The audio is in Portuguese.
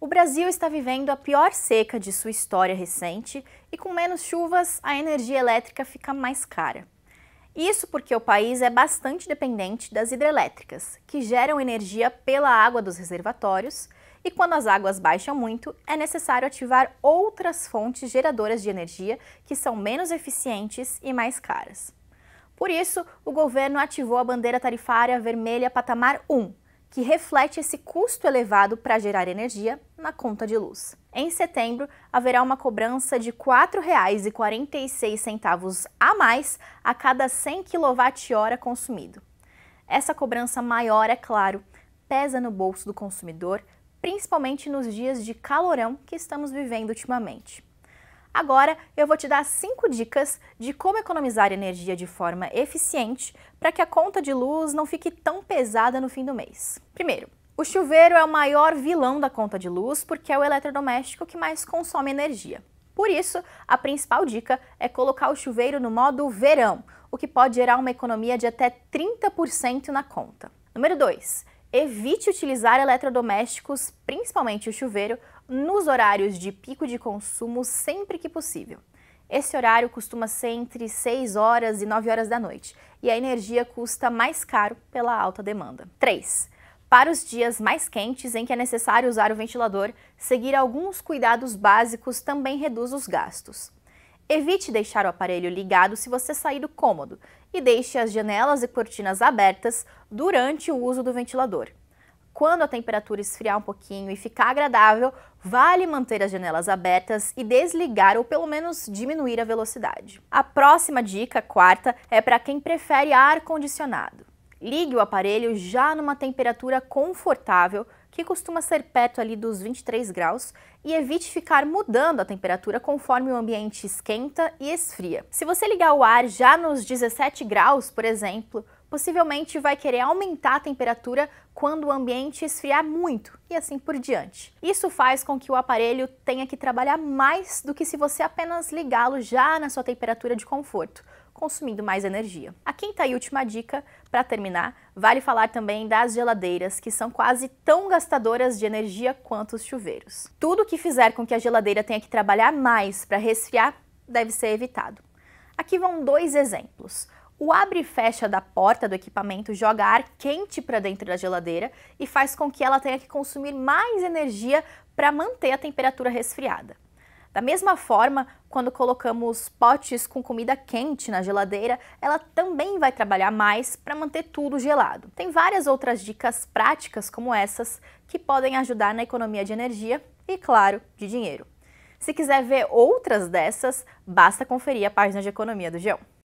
O Brasil está vivendo a pior seca de sua história recente e, com menos chuvas, a energia elétrica fica mais cara. Isso porque o país é bastante dependente das hidrelétricas, que geram energia pela água dos reservatórios, e quando as águas baixam muito, é necessário ativar outras fontes geradoras de energia que são menos eficientes e mais caras. Por isso, o governo ativou a bandeira tarifária vermelha patamar 1 que reflete esse custo elevado para gerar energia na conta de luz. Em setembro, haverá uma cobrança de R$ 4,46 a mais a cada 100 kWh consumido. Essa cobrança maior, é claro, pesa no bolso do consumidor, principalmente nos dias de calorão que estamos vivendo ultimamente. Agora eu vou te dar cinco dicas de como economizar energia de forma eficiente para que a conta de luz não fique tão pesada no fim do mês. Primeiro, o chuveiro é o maior vilão da conta de luz porque é o eletrodoméstico que mais consome energia. Por isso, a principal dica é colocar o chuveiro no modo verão, o que pode gerar uma economia de até 30% na conta. Número 2. Evite utilizar eletrodomésticos, principalmente o chuveiro, nos horários de pico de consumo sempre que possível. Esse horário costuma ser entre 6 horas e 9 horas da noite, e a energia custa mais caro pela alta demanda. 3. Para os dias mais quentes em que é necessário usar o ventilador, seguir alguns cuidados básicos também reduz os gastos. Evite deixar o aparelho ligado se você sair do cômodo e deixe as janelas e cortinas abertas durante o uso do ventilador quando a temperatura esfriar um pouquinho e ficar agradável, vale manter as janelas abertas e desligar ou pelo menos diminuir a velocidade. A próxima dica, quarta, é para quem prefere ar condicionado. Ligue o aparelho já numa temperatura confortável, que costuma ser perto ali dos 23 graus, e evite ficar mudando a temperatura conforme o ambiente esquenta e esfria. Se você ligar o ar já nos 17 graus, por exemplo, possivelmente vai querer aumentar a temperatura quando o ambiente esfriar muito e assim por diante. Isso faz com que o aparelho tenha que trabalhar mais do que se você apenas ligá-lo já na sua temperatura de conforto, consumindo mais energia. Tá a quinta e última dica, para terminar, vale falar também das geladeiras, que são quase tão gastadoras de energia quanto os chuveiros. Tudo que fizer com que a geladeira tenha que trabalhar mais para resfriar deve ser evitado. Aqui vão dois exemplos. O abre e fecha da porta do equipamento joga ar quente para dentro da geladeira e faz com que ela tenha que consumir mais energia para manter a temperatura resfriada. Da mesma forma, quando colocamos potes com comida quente na geladeira, ela também vai trabalhar mais para manter tudo gelado. Tem várias outras dicas práticas como essas que podem ajudar na economia de energia e, claro, de dinheiro. Se quiser ver outras dessas, basta conferir a página de economia do Geão.